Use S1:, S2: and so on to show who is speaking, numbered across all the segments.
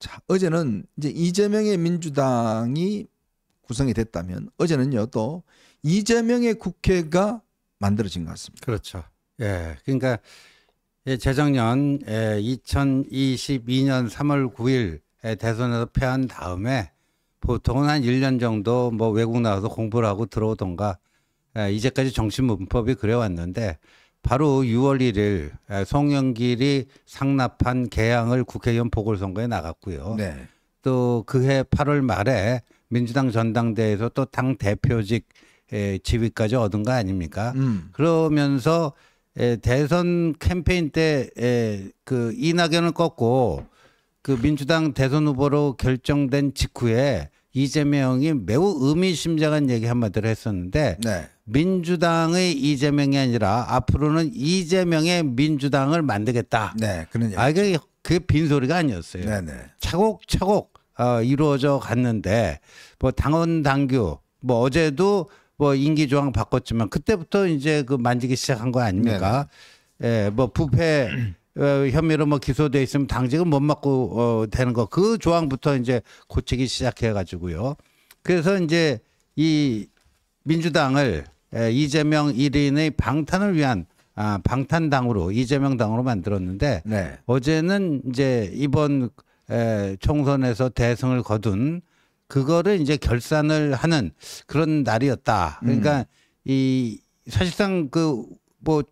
S1: 자, 어제는 이제 이재명의 민주당이 구성이 됐다면 어제는요 또 이재명의 국회가 만들어진 것 같습니다. 그렇죠.
S2: 예. 그러니까 예, 재작년 예, 2022년 3월 9일 예, 대선에서 패한 다음에 보통은 한 1년 정도 뭐 외국 나가서 공부를 하고 들어오던가 예, 이제까지 정신문법이 그래왔는데 바로 6월 1일 송영길이 상납한 개항을 국회의원 보궐선거에 나갔고요. 네. 또 그해 8월 말에 민주당 전당대회에서 또 당 대표직 지위까지 얻은 거 아닙니까? 음. 그러면서 대선 캠페인 때 그 이낙연을 꺾고 그 민주당 대선 후보로 결정된 직후에 이재명이 매우 의미심장한 얘기 한마디로 했었는데 네. 민주당의 이재명이 아니라 앞으로는 이재명의 민주당을 만들겠다. 네, 그런 아 이게 그게 빈소리가 아니었어요. 네네. 네. 차곡차곡 어, 이루어져 갔는데 뭐 당원 당규 뭐 어제도 뭐 임기 조항 바꿨지만 그때부터 이제 그 만지기 시작한 거 아닙니까? 네네. 네. 예, 뭐 부패 어, 혐의로 뭐 기소돼 있으면 당직은 못 맡고 어, 되는 거 그 조항부터 이제 고치기 시작해 가지고요. 그래서 이제 이 민주당을 에, 이재명 1인의 방탄을 위한 아, 방탄당으로 이재명 당으로 만들었는데 네. 어제는 이제 이번 에, 총선에서 대승을 거둔 그거를 이제 결산을 하는 그런 날이었다. 그러니까 음. 이 사실상 그뭐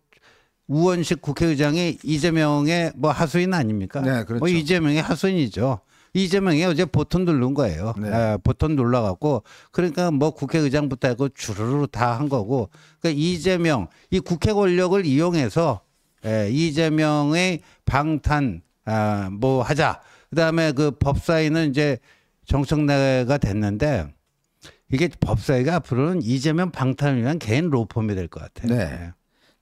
S2: 우원식 국회의장이 이재명의 뭐 하수인 아닙니까? 네, 그렇죠. 뭐 이재명의 하수인이죠. 이재명이 어제 보통 누른 거예요. 네. 에, 예, 보통 눌러갖고 그러니까 뭐 국회의장부터 하고 주르르 다 한 거고 그러니까 이재명 이 국회 권력을 이용해서 에, 예, 이재명의 방탄 아, 뭐 하자. 그다음에 그 법사위는 이제 정청래가 됐는데 이게 법사위가
S1: 앞으로는 이재명 방탄을 위한 개인 로펌이 될 것 같아요. 네. 예.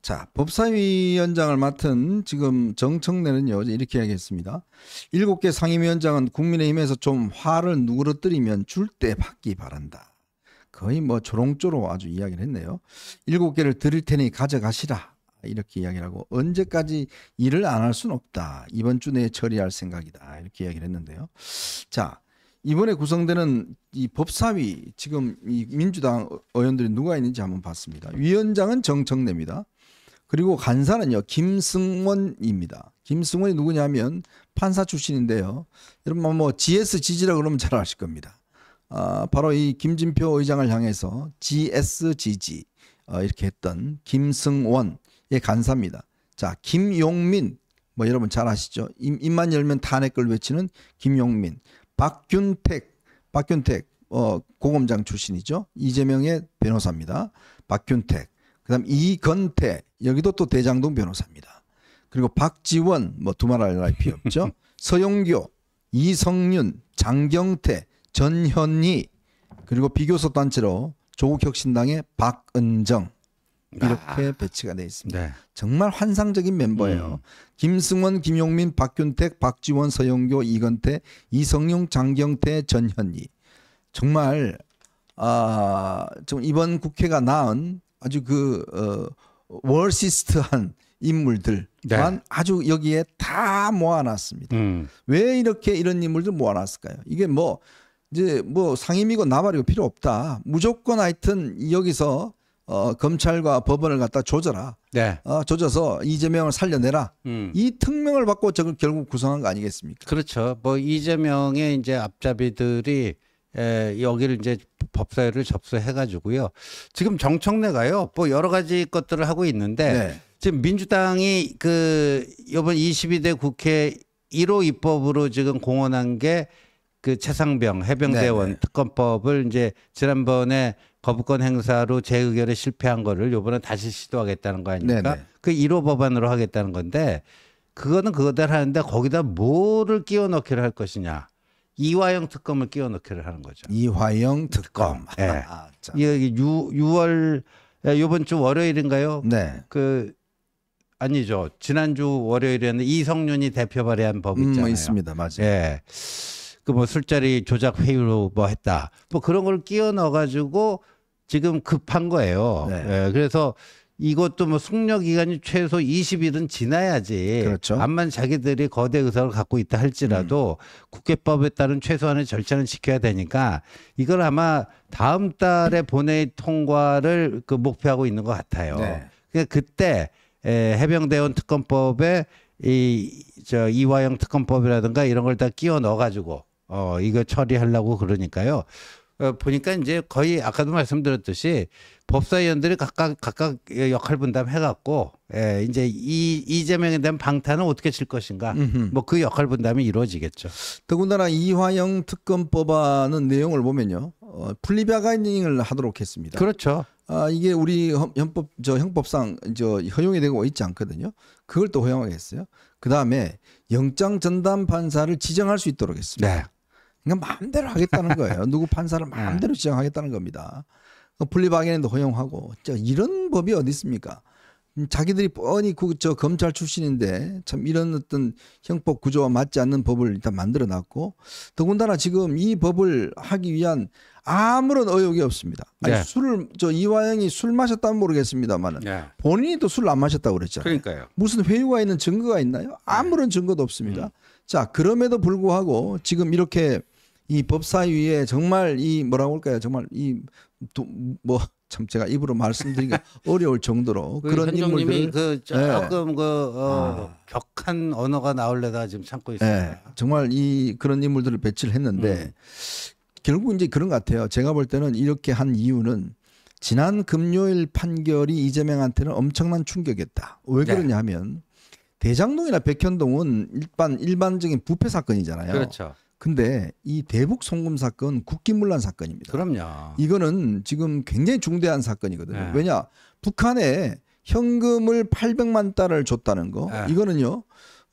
S1: 자, 법사위원장을 맡은 지금 정청래는요, 이렇게 이야기했습니다. 일곱 개 상임위원장은 국민의힘에서 좀 화를 누그러뜨리면 줄 때 받기 바란다. 거의 뭐 조롱조롱 아주 이야기를 했네요. 일곱 개를 드릴 테니 가져가시라. 이렇게 이야기를 하고 언제까지 일을 안 할 수는 없다. 이번 주 내에 처리할 생각이다. 이렇게 이야기를 했는데요. 자, 이번에 구성되는 이 법사위 지금 이 민주당 의원들이 누가 있는지 한번 봤습니다. 위원장은 정청래입니다. 그리고 간사는요 김승원입니다. 김승원이 누구냐면 판사 출신인데요. 여러분 뭐 GS 뭐 지지라 그러면 잘 아실 겁니다. 아, 바로 이 김진표 의장을 향해서 GS 지지 어, 이렇게 했던 김승원의 간사입니다. 자 김용민 뭐 여러분 잘 아시죠? 입, 만 열면 탄핵을 외치는 김용민, 박균택, 박균택 어, 고검장 출신이죠. 이재명의 변호사입니다. 박균택. 그다음 이건태 여기도 또 대장동 변호사입니다. 그리고 박지원 뭐 두말할 나 필요 없죠. 서영교 이성윤, 장경태, 전현희 그리고 비교소 단체로 조국혁신당의 박은정 이렇게 아. 배치가 돼 있습니다. 네. 정말 환상적인 멤버예요. 음. 김승원, 김용민, 박균택, 박지원, 서영교, 이건태, 이성용, 장경태, 전현희. 정말 아좀 이번 국회가 낳은 아주 그 어, 월시스트한 인물들만 네. 아주 여기에 다 모아놨습니다. 음. 왜 이렇게 이런 인물들 모아놨을까요? 이게 뭐 이제 뭐 상임이고 나발이고 필요 없다. 무조건 하여튼 여기서 어, 검찰과 법원을 갖다 조져라. 네. 어, 조져서 이재명을 살려내라. 음. 이 특명을 받고 저걸 결국 구성한 거 아니겠습니까?
S2: 그렇죠. 뭐 이재명의 이제 앞잡이들이 에, 여기를 이제 법사위를 접수해가지고요. 지금 정청래가요. 뭐 여러 가지 것들을 하고 있는데 네. 지금 민주당이 그 이번 22대 국회 1호 입법으로 지금 공언한 게 그 최상병 해병대원 네, 네 특검법을 이제 지난번에 거부권 행사로 재의결에 실패한 거를 요번에 다시 시도하겠다는 거 아닙니까? 네네. 네. 그 1호 법안으로 하겠다는 건데 그거는 그거대로 하는데 거기다 뭐를 끼워 넣기를 할 것이냐. 이화영 특검을 끼워 넣기를 하는 거죠. 이화영 특검. 예. 네. 아, 여기 6, 6월 요번 주 월요일인가요? 네. 그 아니죠. 지난주 월요일에는 이성윤이 대표 발의한 법 음, 있잖아요. 음,
S1: 있습니다. 맞아요. 예.
S2: 그 뭐 술자리 조작 회유로 뭐 했다. 뭐 그런 걸 끼워 넣어 가지고 지금 급한 거예요. 네. 예. 그래서 이것도 뭐 숙려 기간이 최소 20일은 지나야지. 그렇죠. 암만 자기들이 거대 의사를 갖고 있다 할지라도 음. 국회법에 따른 최소한의 절차는 지켜야 되니까 이걸 아마 다음 달에 본회의 통과를 그 목표하고 있는 것 같아요. 네. 그러니까 그때 에, 해병대원 특검법에 이 저 이화영 특검법이라든가 이런 걸 다 끼워 넣어가지고 어 이거 처리하려고 그러니까요. 어, 보니까 이제 거의 아까도 말씀드렸듯이 법사위원들이 각각 각각 역할 분담 해갖고 예, 이제 이 이재명에 대한 방탄은 어떻게 칠 것인가 뭐 그 역할 분담이 이루어지겠죠.
S1: 더군다나 이화영 특검법안은 내용을 보면요, 어, 플리바가이닝을 하도록 했습니다. 그렇죠. 아 이게 우리 헌법저 형법상 저 허용이 되고 있지 않거든요. 그걸 또 허용하겠어요. 그 다음에 영장 전담 판사를 지정할 수 있도록 했습니다. 네. 그러니까 마음대로 하겠다는 거예요. 누구 판사를 마음대로 네. 지정하겠다는 겁니다. 그 분리방해도 허용하고 저 이런 법이 어디 있습니까? 음, 자기들이 뻔히 그 저 검찰 출신인데 참 이런 어떤 형법 구조와 맞지 않는 법을 일단 만들어 놨고 더군다나 지금 이 법을 하기 위한 아무런 의욕이 없습니다. 아니 네. 술을 저 이화영이 술 마셨다면 모르겠습니다만은 네. 본인이 또술을안 마셨다고 그랬잖아요. 그러니까요. 무슨 회유가 있는 증거가 있나요? 아무런 네. 증거도 없습니다. 음. 자 그럼에도 불구하고 지금 이렇게 이 법사위에 정말 이 뭐라고 할까요? 정말 이 뭐 참 제가 입으로 말씀드리기 어려울 정도로 그 그런 인물들이 그 네. 조금
S2: 네. 그 어, 아. 격한 언어가 나올려다 지금 참고 있습니다. 네.
S1: 정말 이 그런 인물들을 배치를 했는데 음. 결국 이제 그런 것 같아요. 제가 볼 때는 이렇게 한 이유는 지난 금요일 판결이 이재명한테는 엄청난 충격이었다. 왜 네. 그러냐 하면 대장동이나 백현동은 일반 일반적인 부패 사건이잖아요. 그렇죠. 근데 이 대북 송금 사건 국기문란 사건입니다. 그럼요. 이거는 지금 굉장히 중대한 사건이거든요. 네. 왜냐 북한에 현금을 800만 달러를 줬다는 거 네. 이거는요.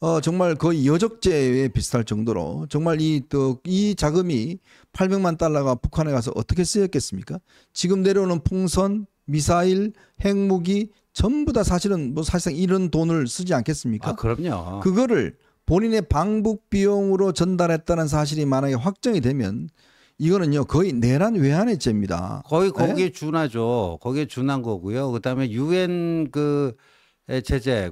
S1: 어 정말 거의 여적죄에 비슷할 정도로 정말 이또이 이 자금이 800만 달러가 북한에 가서 어떻게 쓰였겠습니까? 지금 내려오는 풍선, 미사일, 핵무기 전부 다 사실은 뭐 사실상 이런 돈을 쓰지 않겠습니까? 아, 그럼요. 그거를 본인의 방북 비용으로 전달했다는 사실이 만약에 확정이 되면 이거는요 거의 내란 외환의 죄입니다. 거의 네? 거기에 네?
S2: 준하죠. 거기에 준한 거고요. 그다음에 유엔 그 제재,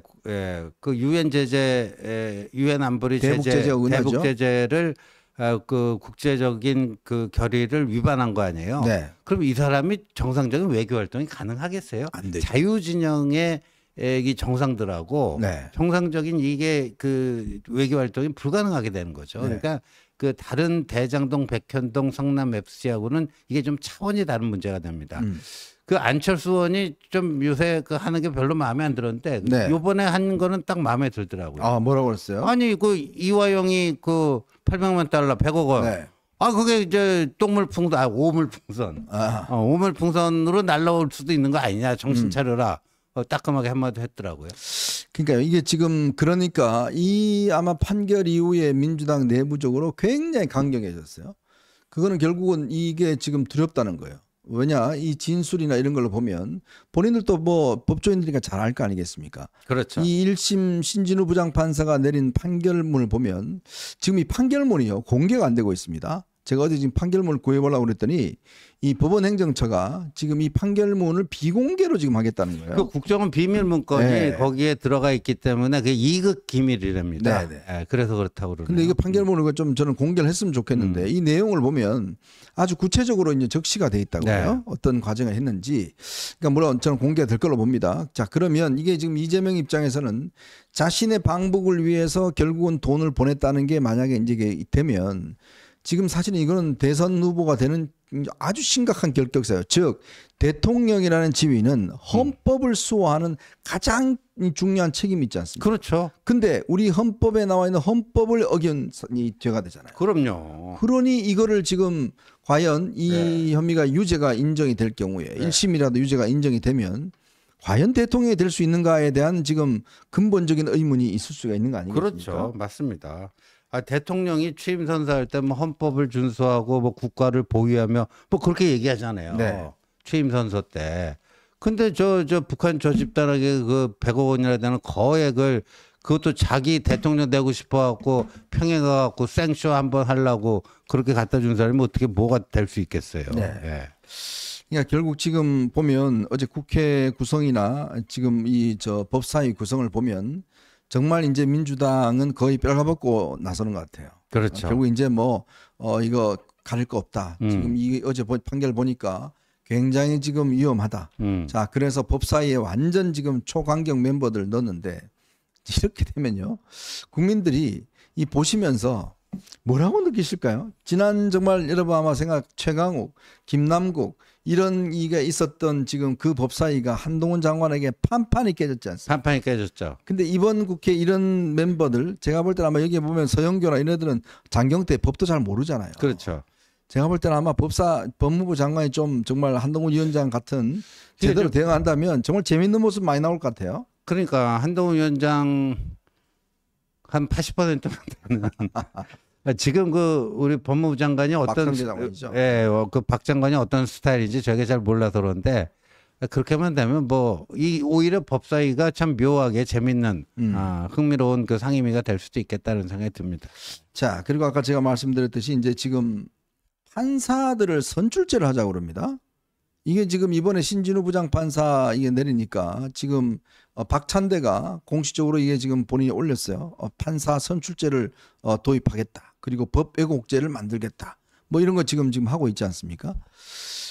S2: 그 유엔 제재, 유엔 안보리 대북 제재, 제재 대북 제재를 어, 그 국제적인 그 결의를 위반한 거 아니에요? 네. 그럼 이 사람이 정상적인 외교 활동이 가능하겠어요? 안 되죠. 자유 진영의 액이 정상들하고 네. 정상적인 이게 그 외교 활동이 불가능하게 되는 거죠. 네. 그러니까 그 다른 대장동, 백현동, 성남 FC하고는 이게 좀 차원이 다른 문제가 됩니다. 음. 그 안철수 의원이 좀 요새 그 하는 게 별로 마음에 안 들었는데 네. 요번에 한 거는 딱 마음에 들더라고요. 아, 뭐라고 그랬어요? 아니, 그 이화영이 그 800만 달러 100억 원 네. 아 그게 이제 똥물풍선 아 오물풍선 아. 어, 오물풍선으로 날라올 수도 있는 거 아니냐 정신 음. 차려라 음. 어, 따끔하게 한마디 했더라고요.
S1: 그러니까 이게 지금 그러니까 이 아마 판결 이후에 민주당 내부적으로 굉장히 강경해졌어요. 그거는 결국은 이게 지금 두렵다는 거예요. 왜냐 이 진술이나 이런 걸로 보면 본인들도 뭐 법조인들이니까 잘 알 거 아니겠습니까? 그렇죠. 이 1심 신진우 부장 판사가 내린 판결문을 보면 지금 이 판결문이요 공개가 안 되고 있습니다. 제가 어제 지금 판결문을 구해보려고 그랬더니 이 법원 행정처가 지금 이 판결문을 비공개로 지금 하겠다는 거예요. 그
S2: 국정원 비밀 문건이 네. 거기에 들어가 있기 때문에 그 이급 기밀이랍니다. 네, 네. 예, 그래서 그렇다고 그러네요.
S1: 근데 이거 판결문을 좀 저는 공개를 했으면 좋겠는데 음. 이 내용을 보면 아주 구체적으로 이제 적시가 돼 있다고요. 네. 어떤 과정을 했는지. 그러니까 물론 저는 공개가 될 걸로 봅니다. 자, 그러면 이게 지금 이재명 입장에서는 자신의 방북을 위해서 결국은 돈을 보냈다는 게 만약에 이제 되면 지금 사실은 이거는 대선 후보가 되는 아주 심각한 결격사예요. 즉 대통령이라는 지위는 헌법을 수호하는 가장 중요한 책임이 있지 않습니까? 그렇죠. 근데 우리 헌법에 나와 있는 헌법을 어긴 이 죄가 되잖아요. 그럼요. 그러니 이거를 지금 과연 이 네. 혐의가 유죄가 인정이 될 경우에 네. 1심이라도 유죄가 인정이 되면 과연 대통령이 될 수 있는가에 대한 지금 근본적인 의문이 있을 수가 있는 거 아니겠습니까? 그렇죠.
S2: 맞습니다. 아, 대통령이 취임 선서할 때 뭐 헌법을 준수하고 뭐 국가를 보유하며 뭐 그렇게 얘기하잖아요. 네. 취임 선서 때. 근데 저 저 북한 저 집단에게 그 100억 원이라 되는 거액을 그것도 자기 대통령 되고 싶어 갖고 평행가 갖고 생쇼 한번 하려고 그렇게 갖다 준 사람이 뭐 어떻게 뭐가 될 수 있겠어요. 네.
S1: 예. 그러니까 결국 지금 보면 어제 국회 구성이나 지금 이 저 법사위 구성을 보면 정말 이제 민주당은 거의 뼈가벗고 나서는 것 같아요. 그렇죠. 결국 이제 뭐 어, 이거 가릴 거 없다. 음. 지금 이 어제 판결 보니까 굉장히 지금 위험하다. 음. 자, 그래서 법사위에 완전 지금 초강경 멤버들 넣었는데 이렇게 되면요. 국민들이 이 보시면서 뭐라고 느끼실까요? 지난 정말 여러분 아마 생각 최강욱, 김남국 이런 이가 있었던 지금 그 법사위가 한동훈 장관에게 판판이 깨졌지 않습니까?
S2: 판판이 깨졌죠.
S1: 근데 이번 국회 이런 멤버들 제가 볼 때는 아마 여기에 보면 서영교나 이런 애들은 장경태 법도 잘 모르잖아요. 그렇죠. 제가 볼 때는 아마 법사 법무부 장관이 좀 정말 한동훈 위원장 같은 제대로 대응한다면 정말 재밌는 모습 많이 나올 것 같아요.
S2: 그러니까 한동훈 위원장 한 80%만 되는 그러니까 지금 그 우리 법무부 장관이 어떤 예, 어, 그박 장관이 어떤 스타일인지 저게 잘 몰라서 그런데 그렇게만 되면 뭐 이 오히려 법사위가 참 묘하게 재밌는
S1: 음. 아, 흥미로운 그 상임위가 될 수도 있겠다는 생각이 듭니다. 자 그리고 아까 제가 말씀드렸듯이 이제 지금 판사들을 선출제를 하자고 그럽니다. 이게 지금 이번에 신진우 부장판사 이게 내리니까 지금 어, 박찬대가 공식적으로 이게 지금 본인이 올렸어요. 어, 판사 선출제를 어, 도입하겠다. 그리고 법 왜곡제를 만들겠다. 뭐 이런 거 지금 지금 하고 있지 않습니까?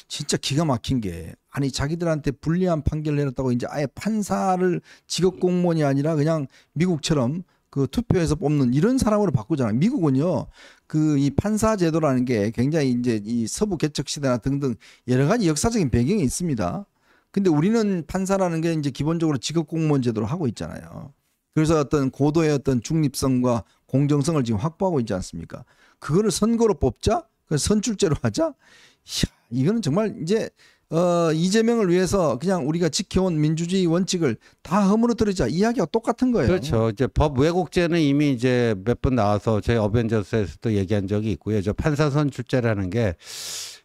S1: 진짜 기가 막힌 게 아니 자기들한테 불리한 판결을 내렸다고 이제 아예 판사를 직업 공무원이 아니라 그냥 미국처럼 그 투표에서 뽑는 이런 사람으로 바꾸잖아요. 미국은요, 그 이 판사 제도라는 게 굉장히 이제 이 서부 개척 시대나 등등 여러 가지 역사적인 배경이 있습니다. 근데 우리는 판사라는 게 이제 기본적으로 직업 공무원 제도를 하고 있잖아요. 그래서 어떤 고도의 어떤 중립성과 공정성을 지금 확보하고 있지 않습니까? 그거를 선거로 뽑자? 선출제로 하자? 이야, 이거는 정말 이제 어, 이재명을 위해서 그냥 우리가 지켜온 민주주의 원칙을 다 허물어뜨리자 이야기와 똑같은 거예요. 그렇죠.
S2: 이제 법 왜곡죄는 이미 이제 몇 번 나와서 저희 어벤져스에서도 얘기한 적이 있고요. 저 판사선 출제라는 게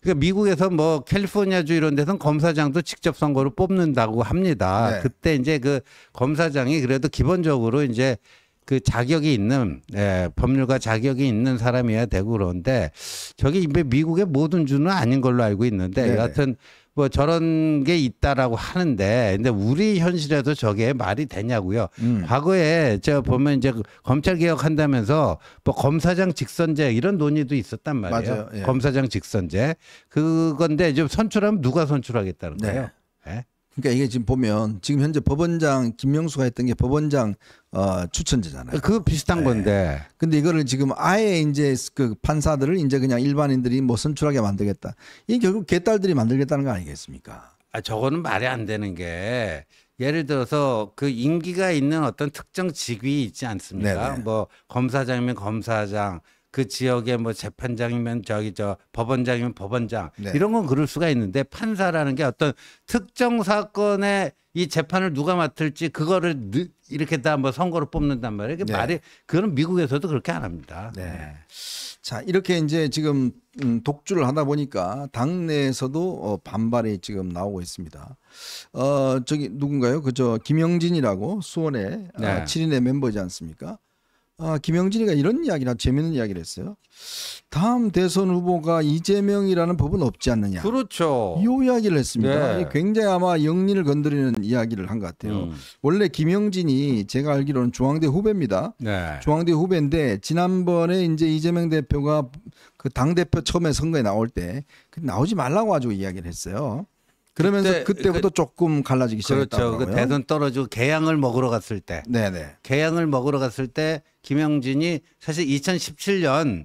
S2: 그러니까 미국에서 뭐 캘리포니아주 이런 데선 검사장도 직접 선거로 뽑는다고 합니다. 네. 그때 이제 그 검사장이 그래도 기본적으로 이제 그 자격이 있는 예, 법률가 자격이 있는 사람이어야 되고 그런데 저게 미국의 모든 주는 아닌 걸로 알고 있는데 네, 네. 여하튼 뭐 저런 게 있다라고 하는데 근데 우리 현실에도 저게 말이 되냐고요. 음. 과거에 제가 보면 이제 검찰 개혁한다면서 뭐 검사장 직선제 이런 논의도 있었단 말이에요. 예. 검사장 직선제 그건데 이제 선출하면 누가 선출하겠다는 네. 거예요.
S1: 네. 네. 그러니까 이게 지금 보면 지금 현재 법원장 김명수가 했던 게 법원장 어, 추천제잖아요. 그 비슷한 네. 건데. 근데 이거를 지금 아예 이제 그 판사들을 이제 그냥 일반인들이 뭐 선출하게 만들겠다. 이 결국 개딸들이 만들겠다는 거 아니겠습니까?
S2: 아 저거는 말이 안 되는 게 예를 들어서 그 임기가 있는 어떤 특정 직위 있지 않습니까? 네네. 뭐 검사장이면 검사장, 그 지역의 뭐 재판장이면 저기 저 법원장이면 법원장 네. 이런 건 그럴 수가 있는데 판사라는 게 어떤 특정 사건의 이 재판을 누가 맡을지 그거를 이렇게 다 뭐 선거로 뽑는단 말이에요. 네. 말이 그거는 미국에서도 그렇게 안 합니다. 네. 네.
S1: 자 이렇게 이제 지금 음, 독주를 하다 보니까 당내에서도 어, 반발이 지금 나오고 있습니다. 어 저기 누군가요? 그저 김영진이라고 수원의 아, 네. 7인의 멤버지 않습니까? 아, 김영진이가 이런 이야기나 재밌는 이야기를 했어요. 다음 대선 후보가 이재명이라는 법은 없지 않느냐. 그렇죠. 이 이야기를 했습니다. 네. 예, 굉장히 아마 영리를 건드리는 이야기를 한 것 같아요. 음. 원래 김영진이 제가 알기로는 중앙대 후배입니다. 네. 중앙대 후배인데 지난번에 이제 이재명 대표가 그 당 대표 처음에 선거에 나올 때 그 나오지 말라고 아주 이야기를 했어요. 그러면서 그때, 부터 그, 조금 갈라지기 시작했다. 그렇죠. 그 대선
S2: 떨어지고 개양을 먹으러 갔을 때. 네네. 개양을 먹으러 갔을 때 김영진이 사실 2017년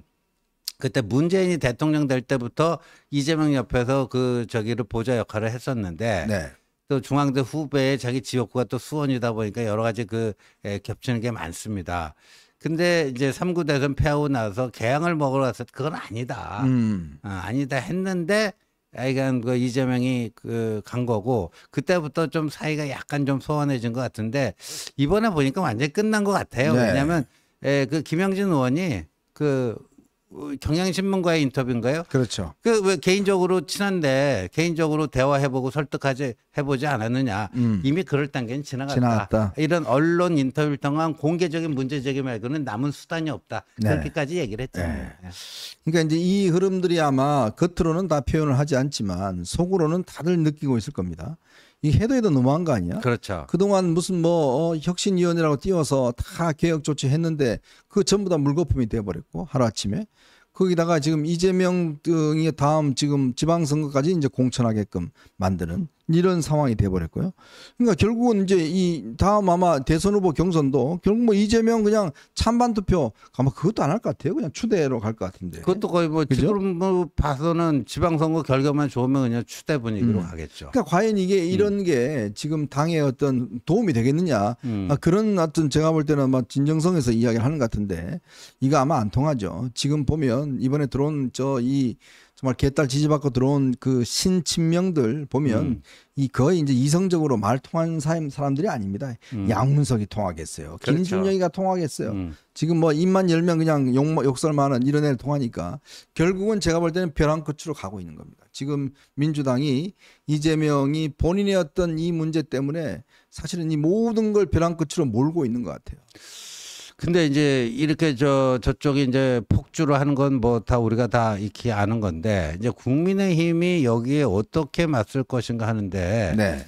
S2: 그때 문재인이 대통령 될 때부터 이재명 옆에서 그 저기를 보좌 역할을 했었는데 네. 또 중앙대 후배의 자기 지역구가 또 수원이다 보니까 여러 가지 그 예, 겹치는 게 많습니다. 근데 이제 삼구 대선 패하고 나서 개항을 먹으러 가서 그건 아니다. 음. 어, 아니다 했는데 아이간 그 이재명이 그 간 거고 그때부터 좀 사이가 약간 좀 소원해진 것 같은데 이번에 보니까 완전히 끝난 것 같아요. 네. 왜냐하면 에그 예, 김영진 의원이 그 어, 경향신문과의 인터뷰인가요? 그렇죠. 그 왜 개인적으로 친한데 개인적으로 대화해보고 설득하지 해보지 않았느냐? 음. 이미 그럴 단계는 지나갔다. 지나갔다. 이런 언론 인터뷰 동안 공개적인 문제 제기 말고는 남은 수단이 없다. 네. 그렇게까지 얘기를 했잖아요. 네. 네.
S1: 그러니까 이제 이 흐름들이 아마 겉으로는 다 표현을 하지 않지만 속으로는 다들 느끼고 있을 겁니다. 이 해도 해도 너무한 거 아니야? 그렇죠. 그동안 무슨 뭐 어, 혁신위원회라고 띄워서 다 개혁 조치했는데 그 전부 다 물거품이 돼버렸고 하루아침에 거기다가 지금 이재명 등이 다음 지금 지방선거까지 이제 공천하게끔 만드는 이런 상황이 돼버렸고요. 그러니까 결국은 이제 이 다음 아마 대선 후보 경선도 결국 뭐 이재명 그냥 찬반 투표 아마 그것도 안 할 것 같아요. 그냥 추대로 갈 것 같은데. 그것도
S2: 거의 뭐 그죠? 지금 뭐 봐서는 지방선거 결과만 좋으면 그냥 추대 분위기로 음. 가겠죠.
S1: 그러니까 과연 이게 이런 음. 게 지금 당의 어떤 도움이 되겠느냐 음. 아, 그런 어떤 제가 볼 때는 막 진정성에서 이야기를 하는 것 같은데 이거 아마 안 통하죠. 지금 보면 이번에 들어온 저이 정말 개딸 지지받고 들어온 그 신친명들 보면 음. 이 거의 이제 이성적으로 말 통하는 사람들이 아닙니다. 음. 양문석이 통하겠어요. 그렇죠. 김준영이가 통하겠어요. 음. 지금 뭐 입만 열면 그냥 욕, 욕설만은 이런 애를 통하니까 결국은 제가 볼 때는 벼랑 끝으로 가고 있는 겁니다. 지금 민주당이 이재명이 본인의 어떤 이 문제 때문에 사실은 이 모든 걸 벼랑 끝으로 몰고 있는 것 같아요.
S2: 근데 이제 이렇게 저 저쪽이 이제 폭주를 하는 건 뭐 다 우리가 다 익히 아는 건데 이제 국민의힘이 여기에 어떻게 맞설 것인가 하는데 네.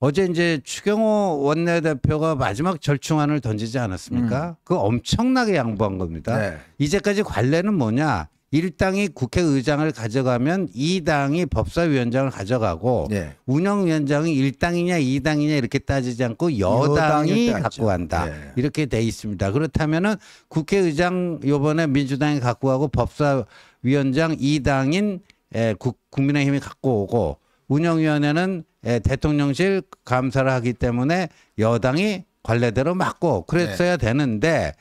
S2: 어제 이제 추경호 원내대표가 마지막 절충안을 던지지 않았습니까? 음. 그 엄청나게 양보한 겁니다. 네. 이제까지 관례는 뭐냐? 일당이 국회의장을 가져가면 이당이 법사위원장을 가져가고 네. 운영위원장이 일당이냐 이당이냐 이렇게 따지지 않고 여당이 갖고 간다. 네. 이렇게 돼 있습니다. 그렇다면은 국회의장 요번에 민주당이 갖고 가고 법사위원장 이당인 에, 국, 민의힘이 갖고 오고 운영위원회는 에, 대통령실 감사를 하기 때문에 여당이 관례대로 맡고 그랬어야 네. 되는데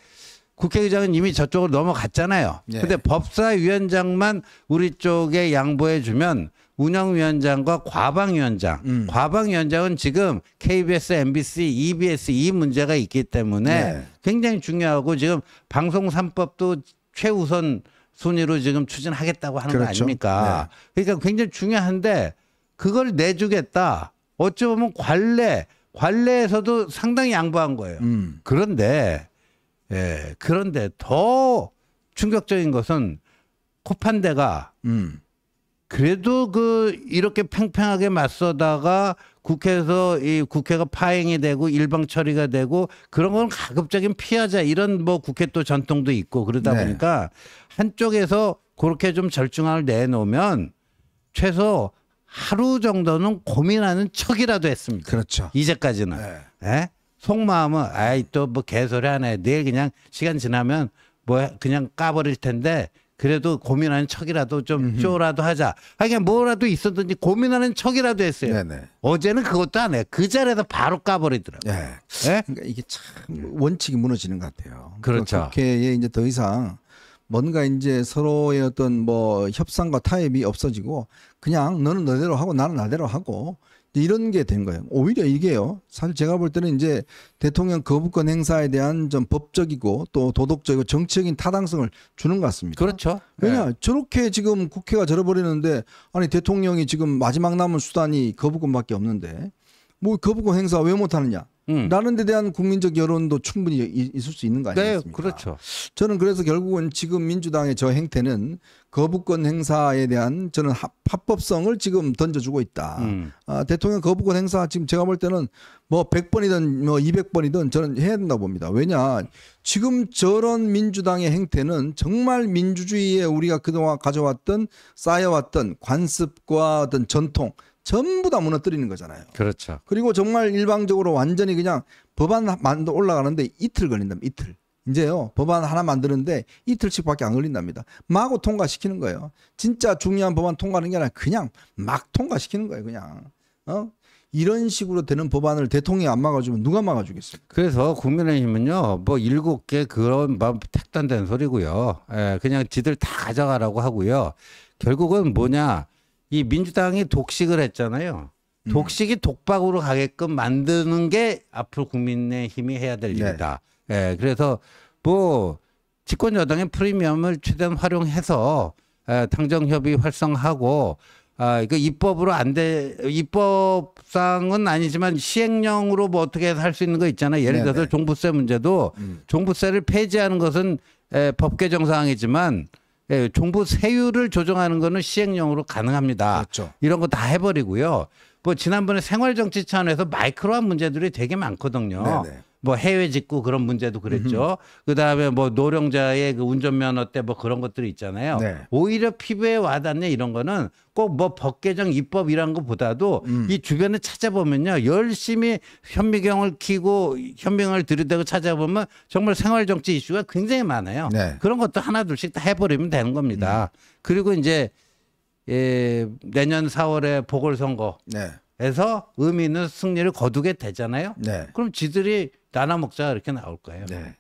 S2: 국회의장은 이미 저쪽으로 넘어갔잖아요. 예. 근데 법사위원장만 우리 쪽에 양보해 주면 운영위원장과 과방위원장, 음. 과방위원장은 지금 KBS, MBC, EBS 이 문제가 있기 때문에 예. 굉장히 중요하고 지금 방송 삼법도 최우선 순위로 지금 추진하겠다고 하는 그렇죠. 거 아닙니까? 예. 그러니까 굉장히 중요한데 그걸 내주겠다. 어찌 보면 관례, 관례에서도 상당히 양보한 거예요. 음. 그런데 예. 그런데 더 충격적인 것은 코판대가 음. 그래도 그 이렇게 팽팽하게 맞서다가 국회에서 이 국회가 파행이 되고 일방 처리가 되고 그런 건 가급적인 피하자 이런 뭐 국회 또 전통도 있고 그러다 네. 보니까 한쪽에서 그렇게 좀 절충안을 내놓으면 최소 하루 정도는 고민하는 척이라도 했습니다. 그렇죠. 이제까지는. 네. 예? 속마음은 아이 또 뭐 개소리 하네 내일 그냥 시간 지나면 뭐 그냥 까버릴 텐데 그래도 고민하는 척이라도 좀 쪼라도 하자. 하여간 뭐라도 있었든지 고민하는 척이라도 했어요. 네네. 어제는 그것도 안 해. 그 자리에서 바로 까버리더라고요.
S1: 네. 네? 그러니까 이게 참 원칙이 무너지는 것 같아요. 그렇죠. 국회에 이제 더 이상 뭔가 이제 서로의 어떤 뭐 협상과 타협이 없어지고 그냥 너는 너대로 하고 나는 나대로 하고 이런 게 된 거예요. 오히려 이게요. 사실 제가 볼 때는 이제 대통령 거부권 행사에 대한 좀 법적이고 또 도덕적이고 정치적인 타당성을 주는 것 같습니다. 그렇죠. 왜냐 네. 저렇게 지금 국회가 절어버리는데 아니 대통령이 지금 마지막 남은 수단이 거부권밖에 없는데 뭐 거부권 행사 왜 못하느냐? 음. 라는 데 대한 국민적 여론도 충분히 있을 수 있는 거 네, 아니겠습니까? 네, 그렇죠. 저는 그래서 결국은 지금 민주당의 저 행태는 거부권 행사에 대한 저는 합법성을 지금 던져주고 있다. 음. 아, 대통령 거부권 행사 지금 제가 볼 때는 뭐 100번이든 뭐 200번이든 저는 해야 된다고 봅니다. 왜냐 지금 저런 민주당의 행태는 정말 민주주의에 우리가 그동안 가져왔던 쌓여왔던 관습과 어떤 전통 전부 다 무너뜨리는 거잖아요. 그렇죠. 그리고 정말 일방적으로 완전히 그냥 법안 만도 올라가는데 이틀 걸린다 이틀. 이제요 법안 하나 만드는데 이틀씩밖에 안 걸린답니다. 마구 통과시키는 거예요. 진짜 중요한 법안 통과하는 게 아니라 그냥 막 통과시키는 거예요. 그냥 어? 이런 식으로 되는 법안을 대통령이 안 막아주면 누가 막아주겠습니까?
S2: 그래서 국민의힘은요, 뭐 일곱 개 그런 막 택단된 소리고요. 에, 예, 그냥 지들 다 가져가라고 하고요. 결국은 뭐냐, 이 민주당이 독식을 했잖아요. 음. 독식이 독박으로 가게끔 만드는 게 앞으로 국민의힘이 해야 될 네. 일이다. 네. 예, 그래서 뭐 집권 여당의 프리미엄을 최대한 활용해서 예, 당정 협의 활성하고 아, 이거 입법으로 안 돼, 입법상은 아니지만 시행령으로 뭐 어떻게 할 수 있는 거 있잖아요. 예를 들어서 네네. 종부세 문제도 음. 종부세를 폐지하는 것은 에, 예, 법 개정 사항이지만 예, 종부세율을 조정하는 거는 시행령으로 가능합니다. 그렇죠. 이런 거 다 해버리고요. 뭐 지난번에 생활정치 차원에서 마이크로한 문제들이 되게 많거든요. 네네. 뭐 해외 직구 그런 문제도 그랬죠. 그다음에 뭐 노령자의 그 운전면허 때 뭐 그런 것들이 있잖아요. 네. 오히려 피부에 와닿냐 이런 거는 꼭 뭐 법 개정 입법이란 것보다도 음. 이 주변에 찾아보면요. 열심히 현미경을 키고 현미경을 들이대고 찾아보면 정말 생활 정치 이슈가 굉장히 많아요. 네. 그런 것도 하나 둘씩 다 해버리면 되는 겁니다. 음. 그리고 이제 예, 내년 4월에 보궐선거. 에서 의미 있는 승리를 거두게 되잖아요. 네. 그럼 지들이 나눠 먹자 이렇게 나올 거예요. 네.